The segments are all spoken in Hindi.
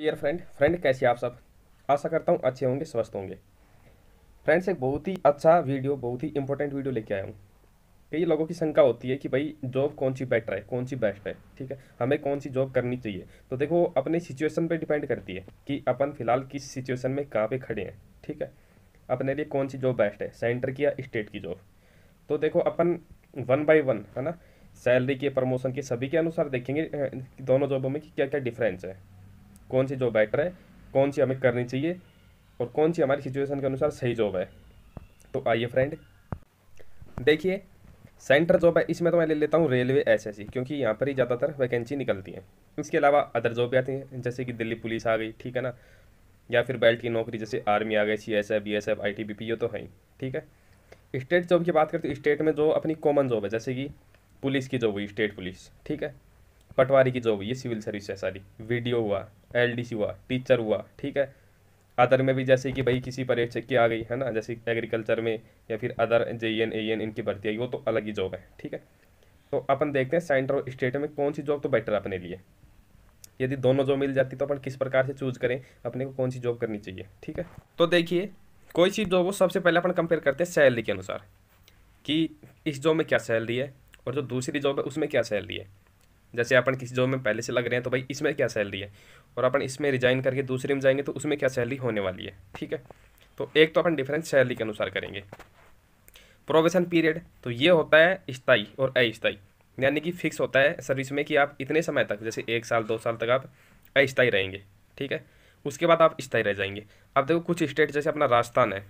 डियर फ्रेंड फ्रेंड कैसे आप सब आशा करता हूँ अच्छे होंगे स्वस्थ होंगे फ्रेंड्स एक बहुत ही अच्छा वीडियो बहुत ही इंपॉर्टेंट वीडियो लेके आया हूँ कई लोगों की शंका होती है कि भाई जॉब कौन सी बेटर है कौन सी बेस्ट है ठीक है हमें कौन सी जॉब करनी चाहिए तो देखो अपने सिचुएशन पर डिपेंड करती है कि अपन फिलहाल किस सिचुएशन में कहाँ पर खड़े हैं ठीक है अपने लिए कौन सी जॉब बेस्ट है सेंटर की या स्टेट की जॉब तो देखो अपन वन बाई वन है ना सैलरी के प्रमोशन के सभी के अनुसार देखेंगे दोनों जॉबों में कि क्या क्या डिफरेंस है कौन सी जॉब बेटर है कौन सी हमें करनी चाहिए और कौन सी हमारी सिचुएशन के अनुसार सही जॉब है तो आइए फ्रेंड देखिए सेंटर जॉब है इसमें तो मैं ले लेता हूँ रेलवे एसएससी क्योंकि यहाँ पर ही ज़्यादातर वैकेंसी निकलती है इसके अलावा अदर जॉब भी आती हैं जैसे कि दिल्ली पुलिस आ गई ठीक है ना या फिर बेल्ट की नौकरी जैसे आर्मी आ गई C S F B S F I T B P ये तो है ठीक है स्टेट जॉब की बात करते स्टेट में जो अपनी कॉमन जॉब है जैसे कि पुलिस की जॉब हुई स्टेट पुलिस ठीक है पटवारी की जॉब ये सिविल सर्विस है सारी वीडियो हुआ एल हुआ टीचर हुआ ठीक है अदर में भी जैसे कि भाई किसी पर एक चक्की आ गई है ना जैसे एग्रीकल्चर में या फिर other J N A N इनकी भर्ती आई वो तो अलग ही जॉब है ठीक है तो अपन देखते हैं सेंटर और स्टेट में कौन सी जॉब तो बेटर है अपने लिए यदि दोनों जॉब मिल जाती तो अपन किस प्रकार से चूज करें अपने को कौन सी जॉब करनी चाहिए ठीक है तो देखिए कोई सी जॉब हो सबसे पहले अपन कंपेयर करते हैं सैलरी के अनुसार कि इस जॉब में क्या सैलरी है और जो दूसरी जॉब है उसमें क्या सैलरी है जैसे अपन किसी जॉब में पहले से लग रहे हैं तो भाई इसमें क्या सैलरी है और अपन इसमें रिजाइन करके दूसरे में जाएंगे तो उसमें क्या सैलरी होने वाली है ठीक है तो एक तो अपन डिफरेंस सैलरी के अनुसार करेंगे प्रोवेशन पीरियड तो ये होता है स्थाई और अस्थाई यानी कि फिक्स होता है सर्विस में कि आप इतने समय तक जैसे एक साल दो साल तक आप अस्थाई रहेंगे ठीक है उसके बाद आप स्थाई रह जाएंगे अब देखो कुछ स्टेट जैसे अपना राजस्थान है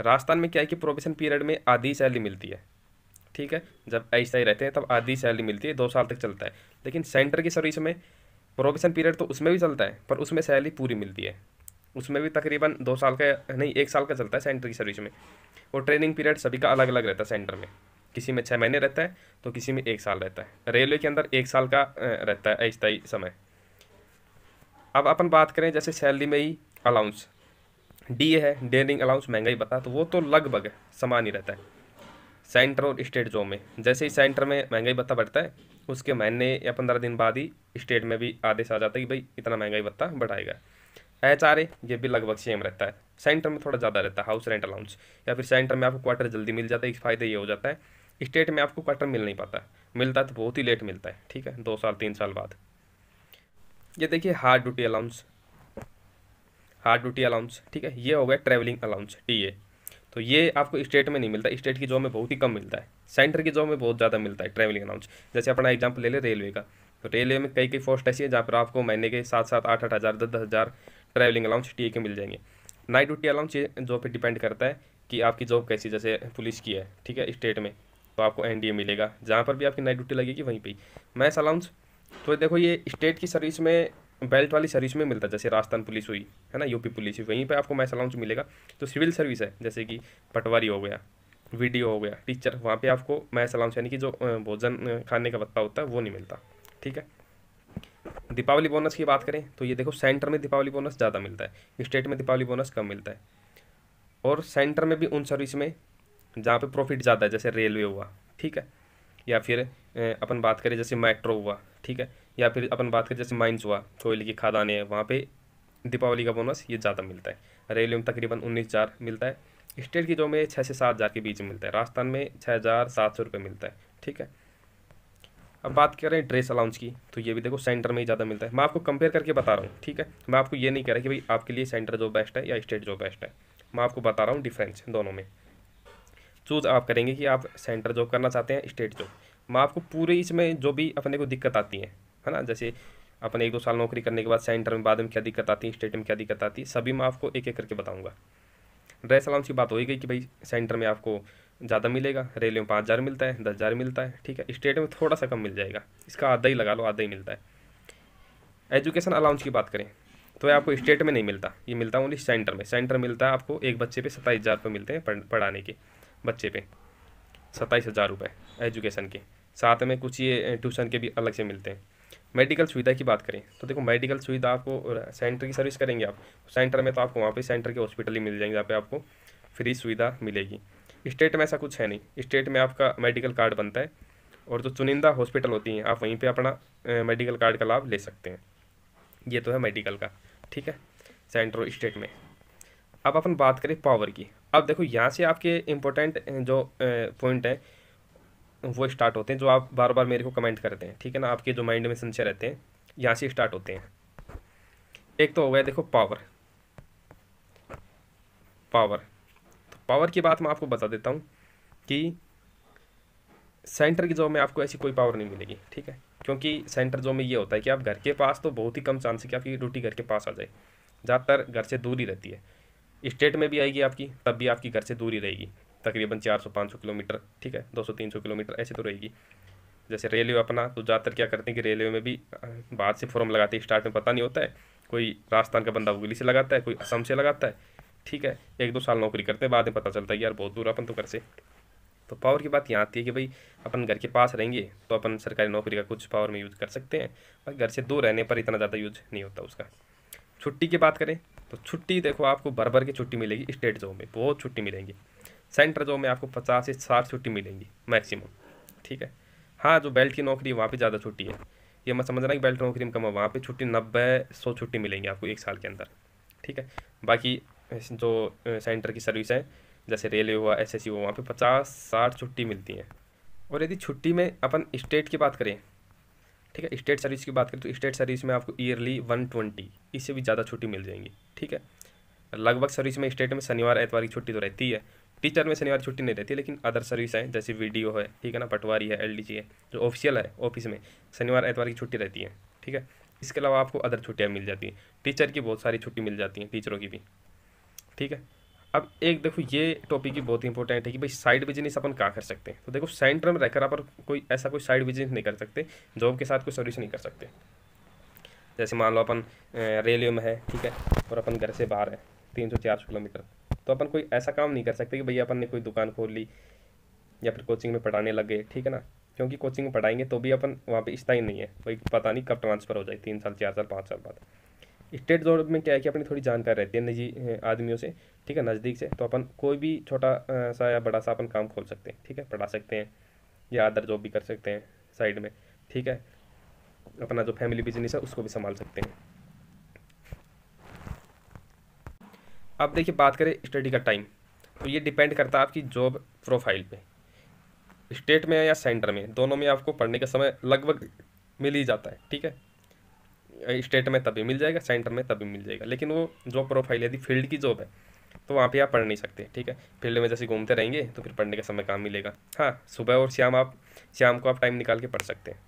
राजस्थान में क्या है कि प्रोवेशन पीरियड में आधी सैलरी मिलती है ठीक है जब ऐसा ही रहते हैं तब आधी सैलरी मिलती है दो साल तक चलता है लेकिन सेंटर की सर्विस में प्रोबेशन पीरियड तो उसमें भी चलता है पर उसमें सैलरी पूरी मिलती है उसमें भी तकरीबन दो साल का नहीं एक साल का चलता है सेंटर की सर्विस में और ट्रेनिंग पीरियड सभी का अलग अलग रहता है सेंटर में किसी में छः महीने रहता है तो किसी में एक साल रहता है रेलवे के अंदर एक साल का रहता है अस्थाई समय अब अपन बात करें जैसे सैलरी में ही अलाउंस डी है डेनिंग अलाउंस महंगाई बता तो वो तो लगभग समान ही रहता है सेंटर और स्टेट जो में जैसे ही सेंटर में महंगाई भत्ता बढ़ता है उसके महीने या पंद्रह दिन बाद ही स्टेट में भी आदेश आ जाता है कि भाई इतना महंगाई भत्ता बढ़ाएगा एच आर ए ये भी लगभग सेम रहता है सेंटर में थोड़ा ज़्यादा रहता है हाउस रेंट अलाउंस या फिर सेंटर में आपको क्वार्टर जल्दी मिल जाता है एक फ़ायदा ये हो जाता है स्टेट में आपको क्वार्टर मिल नहीं पाता मिलता तो बहुत ही लेट मिलता है ठीक है दो साल तीन साल बाद ये देखिए hard duty allowance hard duty allowance ठीक है ये हो गया ट्रैवलिंग अलाउंस टी ए तो ये आपको स्टेट में नहीं मिलता स्टेट की जॉब में बहुत ही कम मिलता है सेंटर की जॉब में बहुत ज़्यादा मिलता है ट्रैवलिंग अलाउंस जैसे अपना एग्जाम्पल ले लें रेलवे का तो रेलवे में कई कई पोस्ट ऐसी है जहाँ पर आपको महीने के साथ सात आठ आठ हज़ार दस दस हज़ार ट्रैवलिंग अलाउंस टी के मिल जाएंगे नाइट ड्यूटी अलाउंस ये जॉब पर डिपेंड करता है कि आपकी जॉब कैसी जैसे पुलिस की है ठीक है स्टेट में तो आपको ए मिलेगा जहाँ पर भी आपकी नाइट ड्यूटी लगेगी वहीं पर मैस अलाउंस तो देखो ये स्टेट की सर्विस में बेल्ट वाली सर्विस में मिलता है जैसे राजस्थान पुलिस हुई है ना यूपी पुलिस हुई वहीं पे आपको मैस अलाउंस मिलेगा तो सिविल सर्विस है जैसे कि पटवारी हो गया वीडियो हो गया टीचर वहाँ पे आपको मैस अलाउंस यानी कि जो भोजन खाने का भत्ता होता है वो नहीं मिलता ठीक है दीपावली बोनस की बात करें तो ये देखो सेंटर में दीपावली बोनस ज़्यादा मिलता है स्टेट में दीपावली बोनस कम मिलता है और सेंटर में भी उन सर्विस में जहाँ पे प्रॉफिट ज़्यादा है जैसे रेलवे हुआ ठीक है या फिर अपन बात करें जैसे मेट्रो हुआ ठीक है या फिर अपन बात करें जैसे माइंस हुआ कोयले की खादानें है वहाँ पे दीपावली का बोनस ये ज़्यादा मिलता है रेलवे में तकरीबन उन्नीस हज़ार मिलता है स्टेट की जो में छः से सात हज़ार के बीच मिलता है राजस्थान में छः हज़ार सात सौ रुपये मिलता है ठीक है अब बात कर रहे हैं ड्रेस अलाउंस की तो ये भी देखो सेंटर में ही ज़्यादा मिलता है मैं आपको कंपेयर करके बता रहा हूँ ठीक है मैं आपको ये नहीं कह रहा कि भाई आपके लिए सेंटर जो बेस्ट है या स्टेट जो बेस्ट है मैं आपको बता रहा हूँ डिफरेंस दोनों में चूज़ आप करेंगे कि आप सेंटर जॉब करना चाहते हैं स्टेट जॉब मैं आपको पूरे इसमें जो भी अपने को दिक्कत आती है है ना जैसे अपने एक दो साल नौकरी करने के बाद सेंटर में बाद में क्या दिक्कत आती है स्टेट में क्या दिक्कत आती है सभी मैं आपको एक एक करके बताऊंगा ड्रेस अलाउंस की बात हो ही गई कि भाई सेंटर में आपको ज़्यादा मिलेगा रेलवे में पाँच हज़ार मिलता है दस हज़ार मिलता है ठीक है स्टेट में थोड़ा सा कम मिल जाएगा इसका आधा ही लगा लो आधा ही मिलता है एजुकेशन अलाउंस की बात करें तो ये आपको स्टेट में नहीं मिलता ये मिलता ओनली सेंटर में सेंटर मिलता है आपको एक बच्चे पे सत्ताईस हज़ार रुपये मिलते हैं पढ़ाने के बच्चे पे सत्ताईस हज़ार रुपये एजुकेशन के साथ में कुछ ये ट्यूशन के भी अलग से मिलते हैं मेडिकल सुविधा की बात करें तो देखो मेडिकल सुविधा आपको सेंटर की सर्विस करेंगे आप सेंटर में तो आपको वहाँ पर सेंटर के हॉस्पिटल ही मिल जाएंगे जहाँ पर आपको फ्री सुविधा मिलेगी स्टेट में ऐसा कुछ है नहीं स्टेट में आपका मेडिकल कार्ड बनता है और जो चुनिंदा हॉस्पिटल होती हैं आप वहीं पर अपना मेडिकल कार्ड का लाभ ले सकते हैं ये तो है मेडिकल का ठीक है सेंट्रो स्टेट में अब अपन बात करें पावर की अब देखो यहाँ से आपके इम्पोर्टेंट जो पॉइंट है वो स्टार्ट होते हैं जो आप बार बार मेरे को कमेंट करते हैं ठीक है ना आपके जो माइंड में संशय रहते हैं यहाँ से स्टार्ट होते हैं एक तो हो गया देखो पावर पावर तो पावर की बात मैं आपको बता देता हूँ कि सेंटर की जॉब में आपको ऐसी कोई पावर नहीं मिलेगी ठीक है क्योंकि सेंटर जॉब में ये होता है कि आप घर के पास तो बहुत ही कम चांस है कि आपकी ड्यूटी घर के पास आ जाए ज़्यादातर घर से दूर ही रहती है स्टेट में भी आएगी आपकी तब भी आपकी घर से दूर ही रहेगी तकरीबन 400-500 किलोमीटर ठीक है 200-300 किलोमीटर ऐसे तो रहेगी जैसे रेलवे अपना तो ज़्यादातर क्या करते हैं कि रेलवे में भी बाहर से फॉर्म लगाते हैं स्टार्ट में पता नहीं होता है कोई राजस्थान का बंदा उगली से लगाता है कोई असम से लगाता है ठीक है एक दो साल नौकरी करते हैं बाद में पता चलता है यार बहुत दूर अपन तो कर से तो पावर की बात यहाँ आती है कि भाई अपन घर के पास रहेंगे तो अपन सरकारी नौकरी का कुछ पावर में यूज़ कर सकते हैं पर घर से दूर रहने पर इतना ज़्यादा यूज नहीं होता उसका छुट्टी की बात करें तो छुट्टी देखो आपको भर भर की छुट्टी मिलेगी स्टेट जॉब में बहुत छुट्टी मिलेंगी सेंटर जो में आपको पचास से साठ छुट्टी मिलेंगी मैक्सिमम ठीक है हाँ जो बेल्ट की नौकरी है वहाँ पर ज़्यादा छुट्टी है ये रहा हूँ कि बेल्ट नौकरी में कम है वहाँ पर छुट्टी नब्बे सौ छुट्टी मिलेंगी आपको एक साल के अंदर ठीक है बाकी जो सेंटर की सर्विस है जैसे रेलवे हुआ एस एस सी हुआ वहाँ पर पचास साठ छुट्टी मिलती हैं और यदि छुट्टी में अपन स्टेट की बात करें ठीक है स्टेट सर्विस की बात करें तो स्टेट सर्विस में आपको ईयरली वन ट्वेंटी इससे भी ज़्यादा छुट्टी मिल जाएंगी ठीक है लगभग सर्विस में स्टेट में शनिवार एतवार की छुट्टी तो रहती है टीचर में शनिवार छुट्टी नहीं रहती लेकिन अदर सर्विस है जैसे वीडियो है ठीक है ना पटवारी है एल है जो ऑफिशियल है ऑफिस में शनिवार एतवार की छुट्टी रहती है ठीक है इसके अलावा आपको अदर छुट्टियाँ मिल जाती हैं टीचर की बहुत सारी छुट्टी मिल जाती हैं टीचरों की भी ठीक है अब एक देखो ये टॉपिक ही बहुत इंपॉर्टेंट है कि भाई साइड बिजनेस अपन क्या कर सकते हैं तो देखो सेंटर में रहकर आप कोई ऐसा कोई साइड बिजनेस नहीं कर सकते जॉब के साथ कोई सर्विस नहीं कर सकते जैसे मान लो अपन रेलवे में है ठीक है और अपन घर से बाहर है तीन सौ चार सौ किलोमीटर तो अपन कोई ऐसा काम नहीं कर सकते कि भैया अपन ने कोई दुकान खोल ली या फिर कोचिंग में पढ़ाने लग गए ठीक है ना क्योंकि कोचिंग में पढ़ाएंगे तो भी अपन वहाँ पर इश्ता ही नहीं है कोई पता नहीं कब ट्रांसफ़र हो जाए तीन साल चार साल पाँच साल बाद स्टेट जॉब में क्या है कि अपनी थोड़ी जानकारी रहती है निजी आदमियों से ठीक है नज़दीक से तो अपन कोई भी छोटा सा या बड़ा सा अपन काम खोल सकते हैं ठीक है पढ़ा सकते हैं या अदर जॉब भी कर सकते हैं साइड में ठीक है अपना जो फैमिली बिजनेस है उसको भी संभाल सकते हैं अब देखिए बात करें स्टडी का टाइम तो ये डिपेंड करता है आपकी जॉब प्रोफाइल पे स्टेट में या सेंटर में दोनों में आपको पढ़ने का समय लगभग मिल ही जाता है ठीक है स्टेट में तभी मिल जाएगा सेंटर में तभी मिल जाएगा लेकिन वो जॉब प्रोफाइल यदि फील्ड की जॉब है तो वहाँ पे आप पढ़ नहीं सकते ठीक है फील्ड में जैसे घूमते रहेंगे तो फिर पढ़ने का समय कहाँ मिलेगा हाँ सुबह और शाम आप शाम को आप टाइम निकाल के पढ़ सकते हैं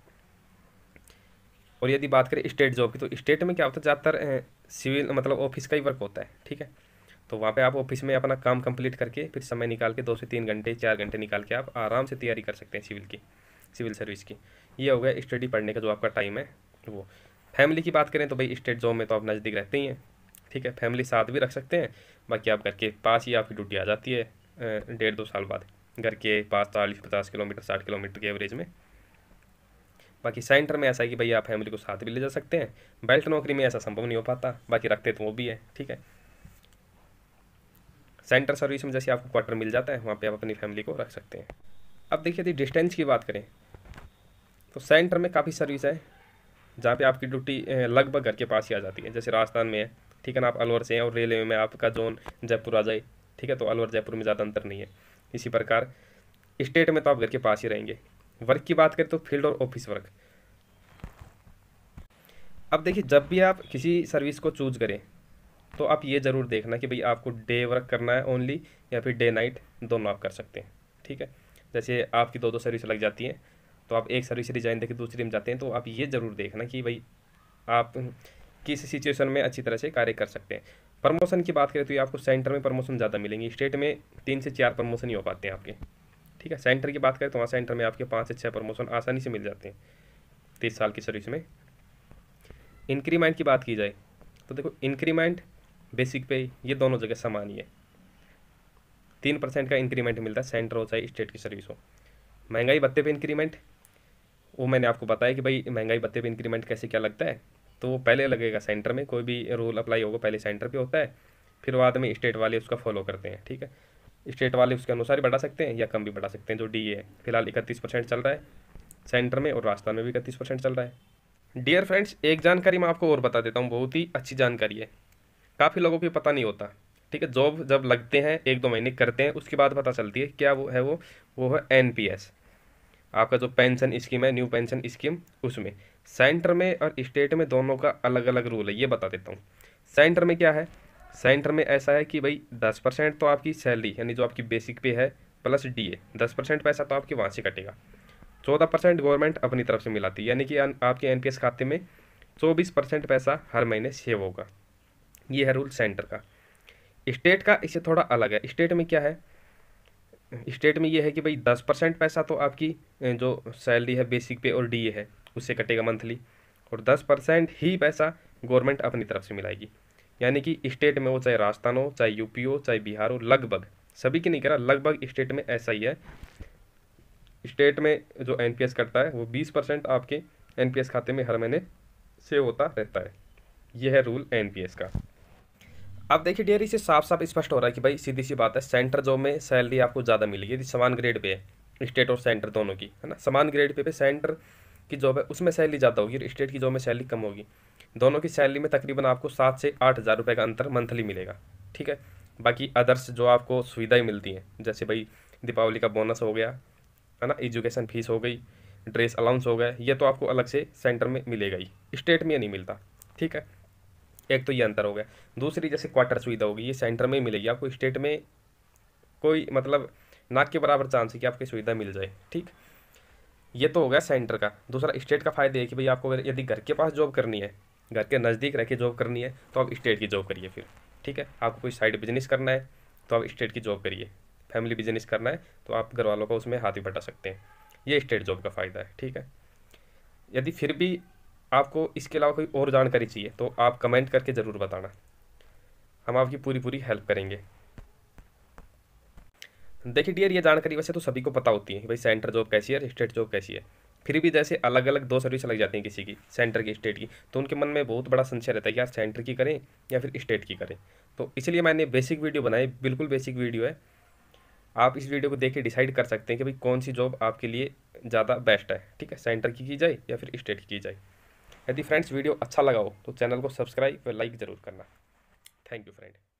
और यदि बात करें स्टेट जॉब की तो स्टेट में क्या होता है ज़्यादातर सिविल मतलब ऑफिस का ही वर्क होता है ठीक है तो वहाँ पे आप ऑफिस में अपना काम कंप्लीट करके फिर समय निकाल के दो से तीन घंटे चार घंटे निकाल के आप आराम से तैयारी कर सकते हैं सिविल की सिविल सर्विस की ये हो गया स्टडी पढ़ने का जो आपका टाइम है वो फैमिली की बात करें तो भाई स्टेट जॉब में तो आप नज़दीक रहते ही हैं ठीक है फैमिली साथ भी रख सकते हैं बाकी आप घर के पास ही आपकी ड्यूटी आ जाती है डेढ़ दो साल बाद घर के पास चालीस पचास किलोमीटर साठ किलोमीटर के एवरेज में बाकी सेंटर में ऐसा है कि भाई आप फैमिली को साथ भी ले जा सकते हैं बेल्ट नौकरी में ऐसा संभव नहीं हो पाता बाकी रखते तो वो भी है ठीक है सेंटर सर्विस में जैसे आपको क्वार्टर मिल जाता है वहाँ पे आप अपनी फैमिली को रख सकते हैं अब देखिए यदि डिस्टेंस की बात करें तो सेंटर में काफ़ी सर्विस है जहाँ पे आपकी ड्यूटी लगभग घर के पास ही आ जाती है जैसे राजस्थान में है ठीक है ना आप अलवर से हैं और रेलवे में आपका जोन जयपुर आ जाए ठीक है तो अलवर जयपुर में ज़्यादा अंतर नहीं है इसी प्रकार स्टेट में तो आप घर के पास ही रहेंगे वर्क की बात करें तो फील्ड और ऑफिस वर्क अब देखिए जब भी आप किसी सर्विस को चूज करें तो आप ये ज़रूर देखना कि भाई आपको डे वर्क करना है ओनली या फिर डे नाइट दोनों आप कर सकते हैं ठीक है जैसे आपकी दो दो सर्विस लग जाती हैं तो आप एक सर्विस रिजाइन देकर दूसरी में जाते हैं तो आप ये ज़रूर देखना कि भाई आप किस सिचुएशन में अच्छी तरह से कार्य कर सकते हैं प्रमोशन की बात करें तो ये आपको सेंटर में प्रमोशन ज़्यादा मिलेंगे स्टेट में तीन से चार प्रमोशन ही हो पाते हैं आपके ठीक है सेंटर की बात करें तो वहाँ सेंटर में आपके पाँच से छः प्रमोशन आसानी से मिल जाते हैं तीस साल की सर्विस में इंक्रीमेंट की बात की जाए तो देखो इंक्रीमेंट बेसिक पे ये दोनों जगह समान ही है तीन परसेंट का इंक्रीमेंट मिलता है सेंटर हो चाहे स्टेट की सर्विस हो महंगाई भत्ते पे इंक्रीमेंट वो मैंने आपको बताया कि भाई महंगाई भत्ते पे इंक्रीमेंट कैसे क्या लगता है तो वो पहले लगेगा सेंटर में कोई भी रूल अप्लाई होगा पहले सेंटर पे होता है फिर बाद में स्टेट वाले उसका फॉलो करते हैं ठीक है स्टेट वाले उसके अनुसार ही बढ़ा सकते हैं या कम भी बढ़ा सकते हैं जो डी ए है फिलहाल इकतीस परसेंट चल रहा है सेंटर में और राजस्थान में भी इकतीस परसेंट चल रहा है डियर फ्रेंड्स एक जानकारी मैं आपको और बता देता हूँ बहुत ही अच्छी जानकारी है काफ़ी लोगों को पता नहीं होता ठीक है जॉब जब लगते हैं एक दो महीने करते हैं उसके बाद पता चलती है क्या वो है वो वो है एन आपका जो पेंशन स्कीम है न्यू पेंशन स्कीम उसमें सेंटर में और स्टेट में दोनों का अलग अलग रूल है ये बता देता हूँ सेंटर में क्या है सेंटर में ऐसा है कि भाई दस परसेंट तो आपकी सैलरी यानी जो आपकी बेसिक पे है प्लस डी ए दस परसेंट पैसा तो आपके वहाँ से कटेगा चौदह परसेंट गवर्नमेंट अपनी तरफ से मिलाती है यानी कि आपके एन खाते में चौबीस परसेंट पैसा हर महीने सेव होगा ये है रूल सेंटर का स्टेट का इसे थोड़ा अलग है स्टेट में क्या है स्टेट में ये है कि भाई दस परसेंट पैसा तो आपकी जो सैलरी है बेसिक पे और डी है उससे कटेगा मंथली और दस परसेंट ही पैसा गवर्नमेंट अपनी तरफ से मिलाएगी यानी कि स्टेट में वो चाहे राजस्थान हो चाहे यूपी हो चाहे बिहार हो लगभग सभी की नहीं कह रहा लगभग स्टेट में ऐसा ही है स्टेट में जो एन करता है वो बीस परसेंट आपके एन खाते में हर महीने सेव होता रहता है यह है रूल एन का अब देखिए डियर इसे साफ साफ स्पष्ट हो रहा है कि भाई सीधी सी बात है सेंटर जॉब में सैलरी आपको ज़्यादा मिलेगी यदि समान ग्रेड पे है स्टेट और सेंटर दोनों की है ना समान ग्रेड पे पे सेंटर की जॉब है उसमें सैलरी ज़्यादा होगी और स्टेट की जॉब में सैलरी कम होगी दोनों की सैलरी में तकरीबन आपको सात से आठ हज़ार रुपये का अंतर मंथली मिलेगा ठीक है बाकी अदर्स जो आपको सुविधाएँ मिलती हैं जैसे भाई दीपावली का बोनस हो गया है ना एजुकेशन फीस हो गई ड्रेस अलाउंस हो गया ये तो आपको अलग से सेंटर में मिलेगा ही स्टेट में नहीं मिलता ठीक है एक तो ये अंतर हो गया दूसरी जैसे क्वार्टर सुविधा होगी ये सेंटर में ही मिलेगी आपको स्टेट में कोई मतलब नाक के बराबर चांस है कि आपकी सुविधा मिल जाए ठीक ये तो हो गया सेंटर का दूसरा स्टेट का फ़ायदा है कि भाई आपको यदि घर के पास जॉब करनी है घर के नज़दीक रह के जॉब करनी है तो आप स्टेट की जॉब करिए फिर ठीक है आपको कोई साइड बिजनेस करना है तो आप स्टेट की जॉब करिए फैमिली बिजनेस करना है तो आप घर वालों का उसमें हाथ ही बटा सकते हैं ये स्टेट जॉब का फ़ायदा है ठीक है यदि फिर भी आपको इसके अलावा कोई और जानकारी चाहिए तो आप कमेंट करके ज़रूर बताना हम आपकी पूरी पूरी हेल्प करेंगे देखिए डियर ये जानकारी वैसे तो सभी को पता होती है भाई सेंटर जॉब कैसी है स्टेट जॉब कैसी है फिर भी जैसे अलग अलग दो सर्विस लग जाती हैं किसी की सेंटर की स्टेट की तो उनके मन में बहुत बड़ा संशय रहता है कि यार सेंटर की करें या फिर स्टेट की करें तो इसलिए मैंने बेसिक वीडियो बनाई बिल्कुल बेसिक वीडियो है आप इस वीडियो को देख के डिसाइड कर सकते हैं कि भाई कौन सी जॉब आपके लिए ज़्यादा बेस्ट है ठीक है सेंटर की की जाए या फिर स्टेट की की जाए यदि फ्रेंड्स वीडियो अच्छा लगा हो तो चैनल को सब्सक्राइब व लाइक ज़रूर करना थैंक यू फ्रेंड